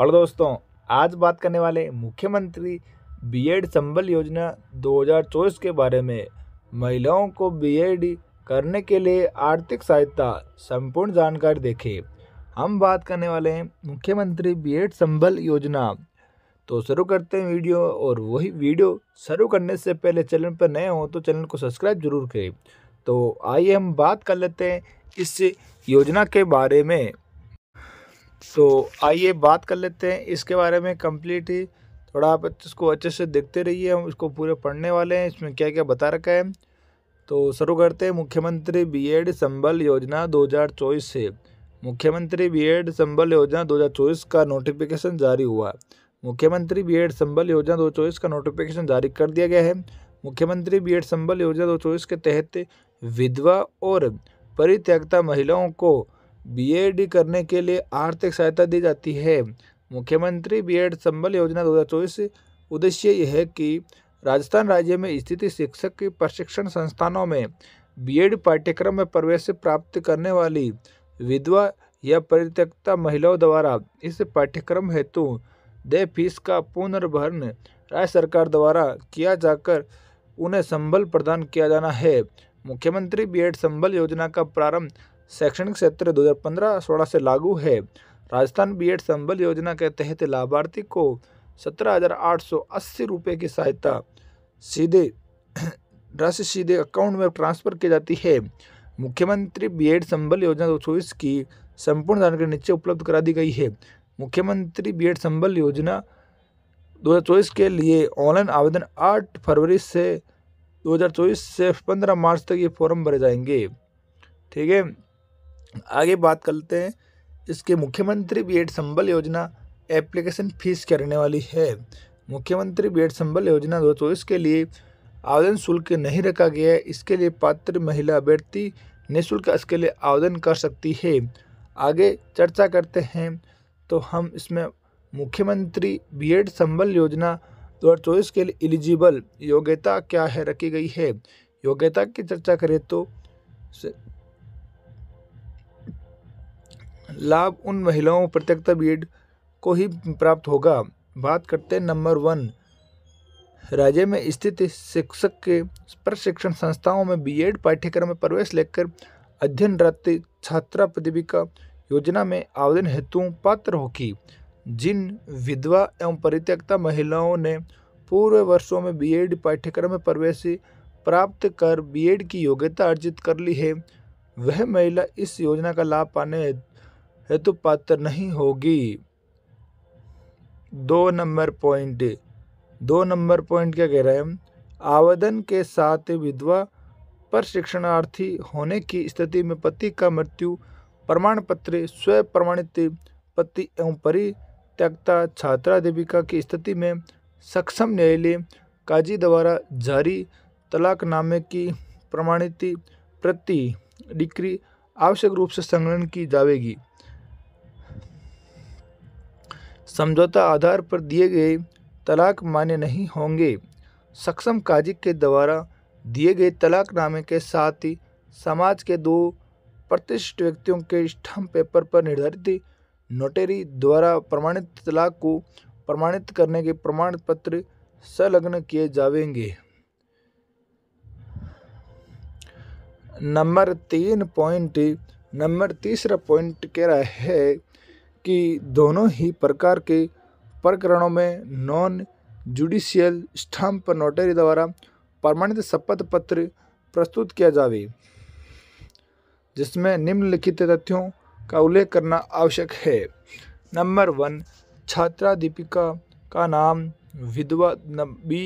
और दोस्तों आज बात करने वाले मुख्यमंत्री बीएड संबल योजना 2024 के बारे में महिलाओं को बीएड करने के लिए आर्थिक सहायता संपूर्ण जानकारी देखें हम बात करने वाले हैं मुख्यमंत्री बीएड संबल योजना तो शुरू करते हैं वीडियो और वही वीडियो शुरू करने से पहले चैनल पर नए हो तो चैनल को सब्सक्राइब जरूर करें तो आइए हम बात कर लेते हैं इस योजना के बारे में तो आइए बात कर लेते हैं इसके बारे में कम्प्लीट ही थोड़ा आप इसको अच्छे से देखते रहिए हम इसको पूरे पढ़ने वाले हैं इसमें क्या क्या बता रखा है तो शुरू करते हैं मुख्यमंत्री बीएड संबल योजना 2024 से मुख्यमंत्री बीएड संबल योजना 2024 का नोटिफिकेशन जारी हुआ मुख्यमंत्री बीएड संबल योजना 2024 का नोटिफिकेशन जारी कर दिया गया है मुख्यमंत्री बीएड संबल योजना 2024 के तहत विधवा और परित्यक्ता महिलाओं को बीएड करने के लिए आर्थिक सहायता दी जाती है मुख्यमंत्री बीएड संबल योजना 2024 उद्देश्य यह है कि राजस्थान राज्य में स्थित शिक्षक के प्रशिक्षण संस्थानों में बीएड पाठ्यक्रम में प्रवेश प्राप्त करने वाली विधवा या परित्यक्ता महिलाओं द्वारा इस पाठ्यक्रम हेतु दे फीस का पुनर्भरण राज्य सरकार द्वारा किया जाकर उन्हें संबल प्रदान किया जाना है मुख्यमंत्री बीएड संबल योजना का प्रारंभ शैक्षणिक सत्र 2015-16 से लागू है राजस्थान बीएड संबल योजना के तहत लाभार्थी को सत्रह हज़ार आठ सौ अस्सी रुपये की सहायता सीधे राशि सीधे अकाउंट में ट्रांसफर की जाती है मुख्यमंत्री बीएड संबल योजना दो चौबीस की संपूर्ण जानकारी नीचे उपलब्ध करा दी गई है मुख्यमंत्री बीएड संबल योजना 2024 के लिए ऑनलाइन आवेदन 8 फरवरी से 2024 से 15 मार्च तक ये फॉर्म भरे जाएंगे ठीक है आगे बात करते हैं इसके मुख्यमंत्री बी एड संबल योजना एप्लीकेशन फीस करने वाली है मुख्यमंत्री बी एड संबल योजना दो चौबीस के लिए आवेदन शुल्क नहीं रखा गया है इसके लिए पात्र महिला अभ्यर्थी निःशुल्क इसके लिए आवेदन कर सकती है आगे चर्चा करते हैं तो हम इसमें मुख्यमंत्री बी एड संबल योजना दो हज़ार चौबीस के लिए एलिजिबल योग्यता क्या है रखी गई है योग्यता की चर्चा करें तो लाभ उन महिलाओं प्रत्यक्षता बी को ही प्राप्त होगा बात करते हैं नंबर वन राज्य में स्थित शिक्षक के प्रशिक्षण संस्थाओं में बीएड पाठ्यक्रम में प्रवेश लेकर अध्ययनरत छात्रा प्रतिभा योजना में आवेदन हेतु पात्र होगी जिन विधवा एवं परित्यक्ता महिलाओं ने पूर्व वर्षों में बीएड पाठ्यक्रम में प्रवेश प्राप्त कर बीएड की योग्यता अर्जित कर ली है वह महिला इस योजना का लाभ पाने हेतु तो पात्र नहीं होगी दो नंबर पॉइंट दो नंबर पॉइंट क्या कह रहे हैं आवेदन के साथ विधवा पर शिक्षणार्थी होने की स्थिति में पति का मृत्यु प्रमाण पत्र स्वयं प्रमाणित पति एवं परित्यक्ता छात्रा देविका की स्थिति में सक्षम न्यायालय काजी द्वारा जारी तलाकनामे की प्रमाणित प्रति डिक्री आवश्यक रूप से संग्रहण की जाएगी समझौता आधार पर दिए गए तलाक मान्य नहीं होंगे सक्षम काजिक के द्वारा दिए गए तलाकनामे के साथ ही समाज के दो प्रतिष्ठित व्यक्तियों के स्टम्प पेपर पर निर्धारित नोटेरी द्वारा प्रमाणित तलाक को प्रमाणित करने के प्रमाण पत्र संलग्न किए जाएंगे नंबर तीन पॉइंट नंबर तीसरा पॉइंट कह रहा है कि दोनों ही प्रकार के प्रकरणों में नॉन जुडिशियल स्टाम्प नोटरी द्वारा प्रमाणित शपथ पत्र प्रस्तुत किया जावे जिसमें निम्नलिखित तथ्यों का उल्लेख करना आवश्यक है नंबर वन छात्रा दीपिका का नाम विधवा बी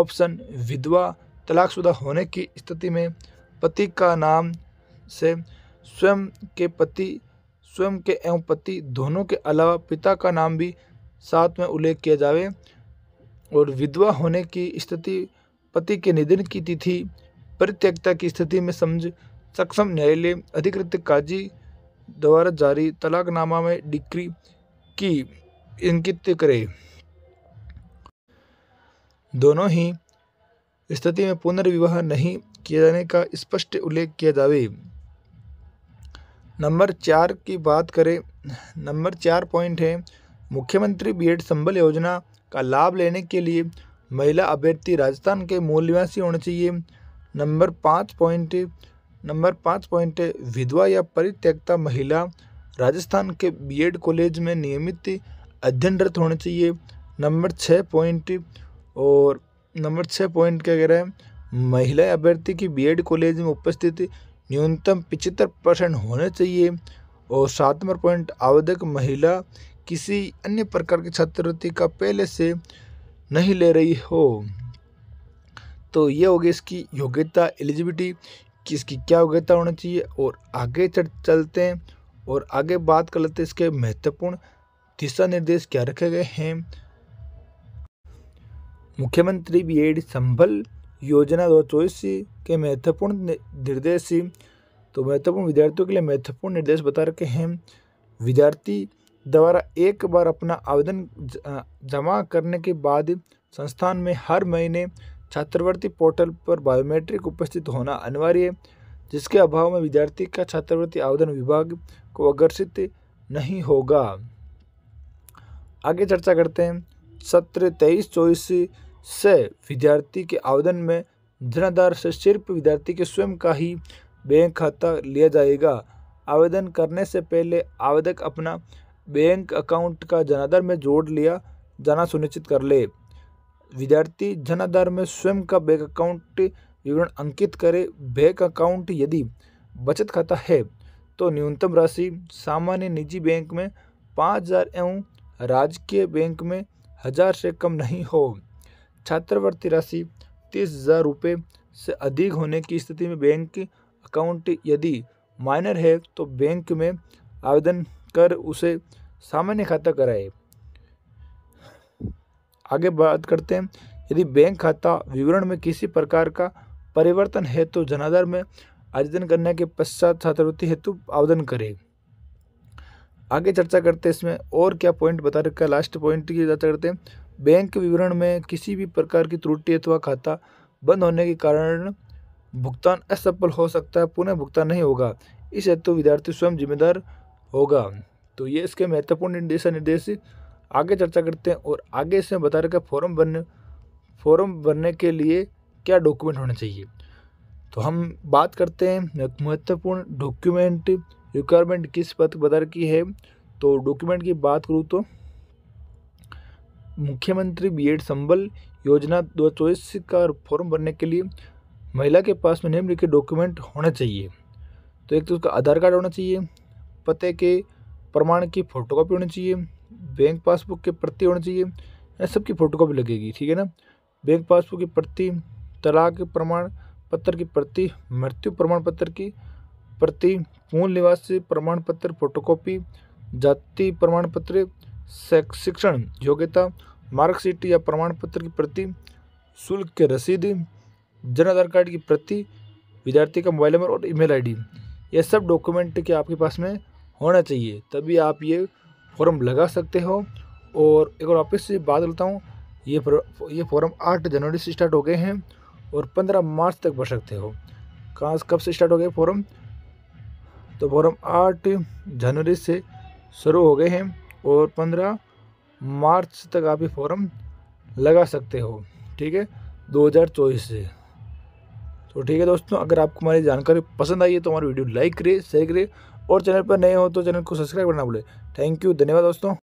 ऑप्शन विधवा तलाकशुदा होने की स्थिति में पति का नाम से स्वयं के पति स्वयं के एवं पति दोनों के अलावा पिता का नाम भी साथ में उल्लेख किया जावे और विधवा होने की स्थिति पति के निधन की तिथि परित्यक्ता की स्थिति में समझ सक्षम न्यायालय अधिकृत काजी द्वारा जारी तलाकनामा में डिक्री की इंकित करे दोनों ही स्थिति में पुनर्विवाह नहीं किए जाने का स्पष्ट उल्लेख किया जावे नंबर चार की बात करें नंबर चार पॉइंट है मुख्यमंत्री बीएड संबल योजना का लाभ लेने के लिए महिला अभ्यर्थी राजस्थान के मूल निवासी होने चाहिए नंबर पाँच पॉइंट नंबर पाँच पॉइंट विधवा या परित्यक्ता महिला राजस्थान के बीएड कॉलेज में नियमित अध्ययनरत होना चाहिए नंबर छः पॉइंट और नंबर छः पॉइंट क्या कह रहा है महिला अभ्यर्थी की बीएड कॉलेज में उपस्थिति न्यूनतम पिचहत्तर परसेंट होने चाहिए और सात नंबर पॉइंट आवेदक महिला किसी अन्य प्रकार की छात्रवृत्ति का पहले से नहीं ले रही हो तो ये होगी इसकी योग्यता एलिजिबिलिटी कि इसकी क्या योग्यता होनी चाहिए और आगे चलते हैं और आगे बात कर लेते हैं इसके महत्वपूर्ण दिशा निर्देश क्या रखे गए हैं मुख्यमंत्री बी एड संभल योजना दो चौबीस के महत्वपूर्ण निर्देश तो महत्वपूर्ण विद्यार्थियों के लिए महत्वपूर्ण निर्देश बता रखे हैं विद्यार्थी द्वारा एक बार अपना आवेदन जमा करने के बाद संस्थान में हर महीने छात्रवृत्ति पोर्टल पर बायोमेट्रिक उपस्थित होना अनिवार्य है जिसके अभाव में विद्यार्थी का छात्रवृत्ति आवेदन विभाग को अग्रसित नहीं होगा आगे चर्चा करते हैं सत्र तेईस चौबीस से विद्यार्थी के आवेदन में जनाधार से सिर्फ विद्यार्थी के स्वयं का ही बैंक खाता लिया जाएगा आवेदन करने से पहले आवेदक अपना बैंक अकाउंट का जनाधार में जोड़ लिया जाना सुनिश्चित कर ले विद्यार्थी जनाधार में स्वयं का बैंक अकाउंट विवरण अंकित करे बैंक अकाउंट यदि बचत खाता है तो न्यूनतम राशि सामान्य निजी बैंक में पाँच हजार एवं राजकीय बैंक में हजार से कम नहीं हो छात्रवृत्ति राशि तीस हज़ार रुपये से अधिक होने की स्थिति में बैंक अकाउंट यदि माइनर है तो बैंक में आवेदन कर उसे सामान्य खाता कराए आगे बात करते हैं यदि बैंक खाता विवरण में किसी प्रकार का परिवर्तन है तो जनाधार में आवेदन करने के पश्चात छात्रवृत्ति हेतु आवेदन करें आगे चर्चा करते हैं इसमें और क्या पॉइंट बता रखा है लास्ट पॉइंट की चर्चा करते हैं बैंक विवरण में किसी भी प्रकार की त्रुटि अथवा खाता बंद होने के कारण भुगतान असफल हो सकता है पुनः भुगतान नहीं होगा इस हेतु तो विद्यार्थी स्वयं जिम्मेदार होगा तो ये इसके महत्वपूर्ण निर्देश निर्देश आगे चर्चा करते हैं और आगे इसमें बता रखा फॉर्म भरने फॉर्म भरने के लिए क्या डॉक्यूमेंट होने चाहिए तो हम बात करते हैं महत्वपूर्ण डॉक्यूमेंट रिक्वायरमेंट किस पद बता की है तो डॉक्यूमेंट की बात करूँ तो मुख्यमंत्री बीएड संबल योजना दो चौबीस का फॉर्म भरने के लिए महिला के पास में निम्नलिखित डॉक्यूमेंट होना चाहिए तो एक तो उसका आधार कार्ड होना चाहिए पते के प्रमाण की फ़ोटोकॉपी होनी चाहिए बैंक पासबुक के प्रति होनी चाहिए सबकी फ़ोटोकॉपी लगेगी ठीक है ना बैंक पासबुक की प्रति तलाक प्रमाण पत्र की प्रति मृत्यु प्रमाण पत्र की प्रति पूर्ण निवास प्रमाण पत्र फोटोकॉपी जाति प्रमाण पत्र शिक्षण योग्यता मार्कशीट या प्रमाण पत्र की प्रति शुल्क के रसीद जन आधार कार्ड की प्रति विद्यार्थी का मोबाइल नंबर और ईमेल आईडी ये सब डॉक्यूमेंट के आपके पास में होना चाहिए तभी आप ये फॉर्म लगा सकते हो और एक और वापस से बात करता हूँ ये ये फॉर्म आठ जनवरी से स्टार्ट हो गए हैं और पंद्रह मार्च तक भर सकते हो कहाँ कब से स्टार्ट हो गए फॉर्म तो फॉर्म आठ जनवरी से शुरू हो गए हैं और पंद्रह मार्च तक आप ये फॉर्म लगा सकते हो ठीक है 2024 से तो ठीक है दोस्तों अगर आपको हमारी जानकारी पसंद आई है तो हमारी वीडियो लाइक करिए शेयर करिए और चैनल पर नए हो तो चैनल को सब्सक्राइब करना भूलें थैंक यू धन्यवाद दोस्तों